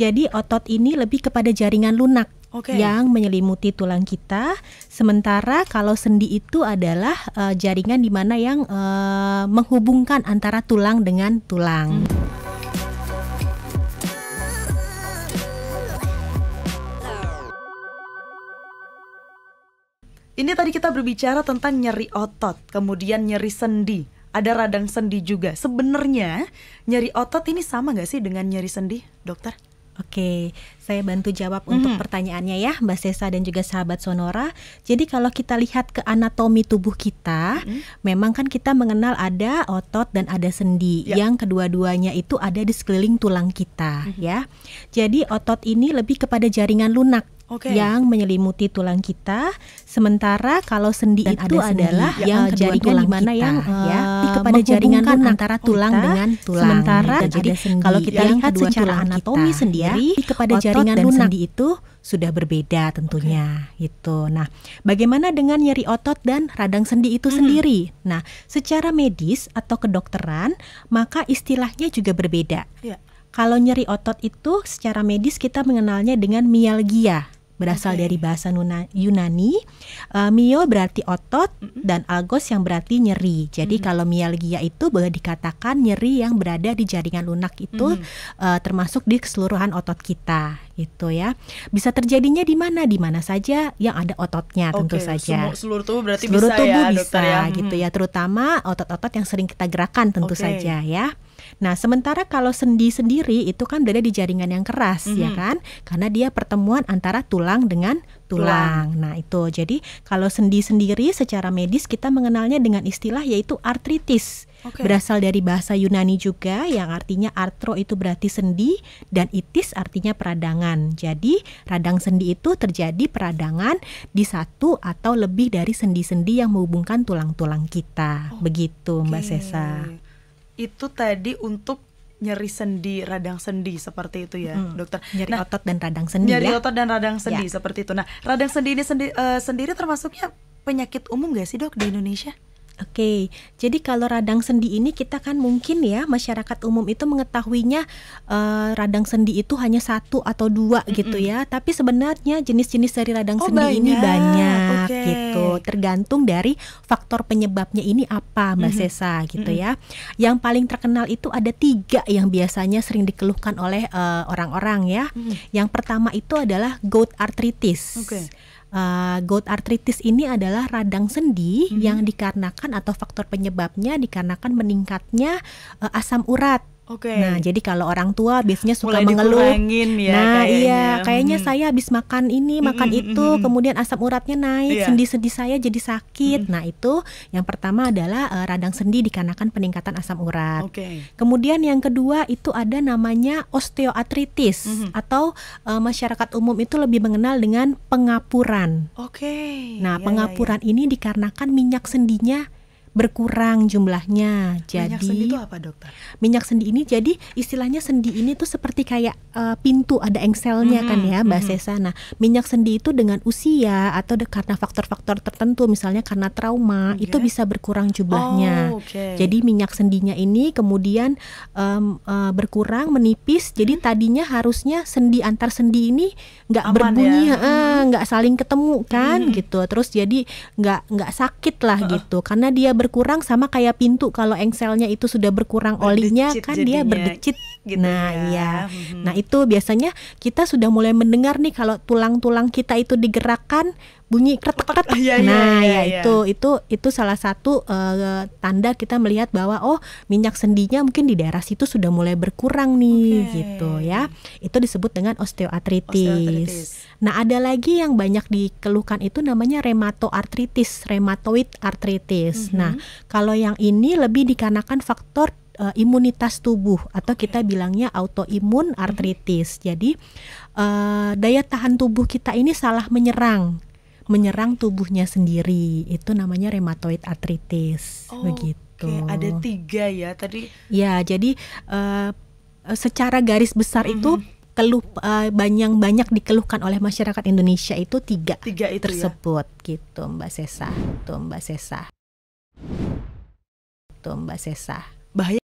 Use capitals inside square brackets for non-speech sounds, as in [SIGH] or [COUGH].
Jadi otot ini lebih kepada jaringan lunak okay. yang menyelimuti tulang kita. Sementara kalau sendi itu adalah uh, jaringan di mana yang uh, menghubungkan antara tulang dengan tulang. Hmm. Ini tadi kita berbicara tentang nyeri otot, kemudian nyeri sendi, ada radang sendi juga. Sebenarnya nyeri otot ini sama nggak sih dengan nyeri sendi, dokter? Oke, saya bantu jawab mm-hmm. untuk pertanyaannya ya, Mbak Sesa dan juga sahabat Sonora. Jadi kalau kita lihat ke anatomi tubuh kita, mm-hmm. memang kan kita mengenal ada otot dan ada sendi yeah. yang kedua-duanya itu ada di sekeliling tulang kita mm-hmm. ya. Jadi otot ini lebih kepada jaringan lunak okay. yang menyelimuti tulang kita. Sementara kalau sendi Dan itu ada adalah yang kedua jaringan tulang mana kita, yang ya, ah, ya. kepada jaringan lunak antara tulang dengan tulang. Sementara Dan jadi kalau kita lihat secara anatomi kita, sendiri ya, kepada otot jaringan dan lunak. sendi itu sudah berbeda tentunya okay. itu. Nah, bagaimana dengan nyeri otot dan radang sendi itu -hmm. sendiri? Nah, secara medis atau kedokteran, maka istilahnya juga berbeda. Yeah. Kalau nyeri otot itu secara medis kita mengenalnya dengan mialgia berasal okay. dari bahasa Nuna, Yunani. Uh, mio berarti otot mm-hmm. dan algos yang berarti nyeri. Jadi mm-hmm. kalau mialgia itu boleh dikatakan nyeri yang berada di jaringan lunak itu mm-hmm. uh, termasuk di keseluruhan otot kita gitu ya. Bisa terjadinya di mana? Di mana saja yang ada ototnya okay. tentu saja. Semua, seluruh tubuh berarti seluruh bisa tubuh ya, bisa dokter ya. gitu ya, terutama otot-otot yang sering kita gerakan tentu okay. saja ya. Nah, sementara kalau sendi sendiri itu kan berada di jaringan yang keras mm -hmm. ya mm-hmm. kan? Karena dia pertemuan antara tulang dengan tulang. Nah, itu. Jadi, kalau sendi sendiri secara medis kita mengenalnya dengan istilah yaitu artritis. Okay. Berasal dari bahasa Yunani juga yang artinya artro itu berarti sendi dan itis artinya peradangan. Jadi, radang sendi itu terjadi peradangan di satu atau lebih dari sendi-sendi yang menghubungkan tulang-tulang kita. Oh. Begitu, Mbak Sesa itu tadi untuk nyeri sendi, radang sendi seperti itu ya, hmm. dokter. Nyeri nah, otot dan radang sendi. Nyeri ya? otot dan radang ya. sendi ya. seperti itu. Nah, radang sendi ini sendi, uh, sendiri termasuknya penyakit umum gak sih dok di Indonesia? Oke, jadi kalau radang sendi ini kita kan mungkin ya masyarakat umum itu mengetahuinya uh, radang sendi itu hanya satu atau dua mm -mm. gitu ya. Tapi sebenarnya jenis-jenis dari radang oh, sendi banyak. ini banyak okay. gitu. Tergantung dari faktor penyebabnya ini apa, Mbak mm -hmm. Sesa gitu mm -hmm. ya. Yang paling terkenal itu ada tiga yang biasanya sering dikeluhkan oleh eh, orang-orang uh, ya. Mm -hmm. Yang pertama itu adalah gout arthritis. Okay uh, gout arthritis ini adalah radang sendi hmm. yang dikarenakan atau faktor penyebabnya dikarenakan meningkatnya uh, asam urat Oke. Okay. Nah, jadi kalau orang tua biasanya suka Mulai mengeluh. Ya, nah, kayaknya. iya, mm-hmm. kayaknya hmm. saya habis makan ini, mm-hmm, makan hmm, itu, hmm. kemudian asam uratnya naik, sendi iya. sendi-sendi saya jadi sakit. Hmm. Nah, itu yang pertama adalah uh, radang sendi dikarenakan peningkatan asam urat. Okay. Kemudian yang kedua itu ada namanya osteoartritis hmm. atau uh, masyarakat umum itu lebih mengenal dengan pengapuran. Oke. Okay. Nah, yeah, iya, iya. pengapuran yeah, yeah. ini dikarenakan minyak sendinya berkurang jumlahnya. Jadi minyak sendi itu apa dokter? Minyak sendi ini jadi istilahnya sendi ini tuh seperti kayak uh, pintu ada engselnya mm -hmm. kan ya Mbak mm -hmm. Sesa. Nah, minyak sendi itu dengan usia atau karena faktor-faktor tertentu misalnya karena trauma okay. Mm, itu ya. bisa berkurang jumlahnya. Oh, okay. Jadi minyak sendinya ini kemudian um, uh, berkurang menipis. -hmm. Jadi mm-hmm. tadinya harusnya sendi antar sendi ini nggak ya. berbunyi, mm-hmm. eh, nggak eh, saling ketemu kan -hmm. gitu. Terus jadi nggak nggak sakit lah -uh. gitu karena dia berkurang sama kayak pintu kalau engselnya itu sudah berkurang olinya kan dia berdecit gitu nah ya. iya hmm. nah itu biasanya kita sudah mulai mendengar nih kalau tulang-tulang kita itu digerakkan bunyi kretek-kretek. [LAUGHS] Iya, iya, nah, iya, ya, iya, ya itu itu itu salah satu uh, tanda kita melihat bahwa oh minyak sendinya mungkin di daerah situ sudah mulai berkurang nih okay. gitu ya. Itu disebut dengan osteoartritis. Nah, ada lagi yang banyak dikeluhkan itu namanya rematoartritis, rematoid arthritis. Mm -hmm. Nah, kalau yang ini lebih dikarenakan faktor uh, imunitas tubuh atau kita bilangnya autoimun hmm. artritis. Jadi uh, daya tahan tubuh kita ini salah menyerang menyerang tubuhnya sendiri. Itu namanya rheumatoid arthritis. Oh, begitu. Okay. Ada tiga ya tadi. Ya, jadi uh, secara garis besar mm -hmm. itu keluh uh, banyak banyak dikeluhkan oleh masyarakat Indonesia itu tiga, tiga itu ya? tersebut ya? gitu Mbak Sesa, tuh Mbak Sesa, tuh Mbak Sesa. Bahaya